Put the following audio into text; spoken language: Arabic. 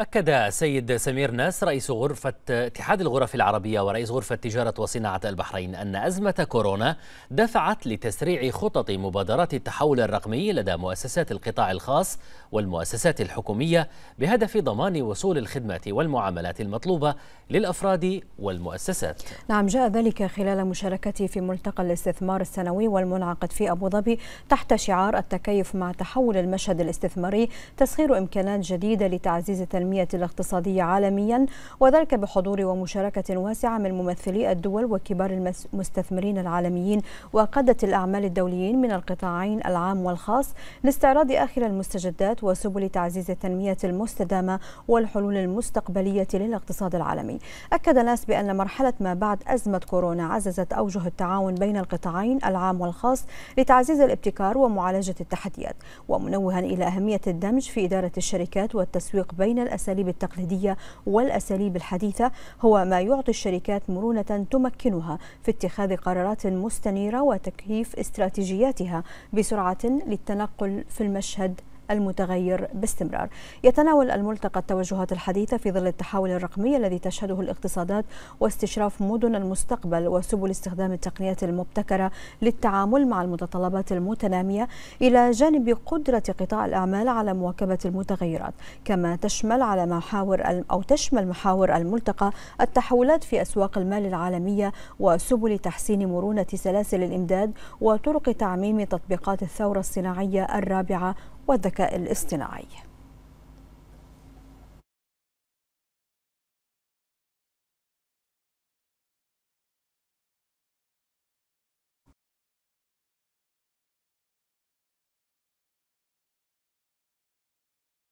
أكد السيد سمير ناس رئيس غرفة اتحاد الغرف العربية ورئيس غرفة تجارة وصناعة البحرين أن أزمة كورونا دفعت لتسريع خطط مبادرات التحول الرقمي لدى مؤسسات القطاع الخاص والمؤسسات الحكومية بهدف ضمان وصول الخدمات والمعاملات المطلوبة للأفراد والمؤسسات نعم جاء ذلك خلال مشاركتي في ملتقى الاستثمار السنوي والمنعقد في أبو ظبي تحت شعار التكيف مع تحول المشهد الاستثماري تسخير إمكانات جديدة لتعزيز التنمية التنمية الاقتصادية عالميا وذلك بحضور ومشاركة واسعة من ممثلي الدول وكبار المستثمرين العالميين وقادة الأعمال الدوليين من القطاعين العام والخاص لاستعراض آخر المستجدات وسبل تعزيز التنمية المستدامة والحلول المستقبلية للاقتصاد العالمي أكد ناس بأن مرحلة ما بعد أزمة كورونا عززت أوجه التعاون بين القطاعين العام والخاص لتعزيز الابتكار ومعالجة التحديات ومنوها إلى أهمية الدمج في إدارة الشركات والتسويق بين الأساليب التقليدية والأساليب الحديثة هو ما يعطي الشركات مرونة تمكنها في اتخاذ قرارات مستنيرة وتكييف استراتيجياتها بسرعة للتنقل في المشهد المتغير باستمرار يتناول الملتقى التوجهات الحديثة في ظل التحول الرقمي الذي تشهده الاقتصادات واستشراف مدن المستقبل وسبل استخدام التقنيات المبتكرة للتعامل مع المتطلبات المتنامية إلى جانب قدرة قطاع الأعمال على مواكبة المتغيرات كما تشمل على محاور أو تشمل محاور الملتقى التحولات في أسواق المال العالمية وسبل تحسين مرونة سلاسل الإمداد وطرق تعميم تطبيقات الثورة الصناعية الرابعة والذكاء الاصطناعي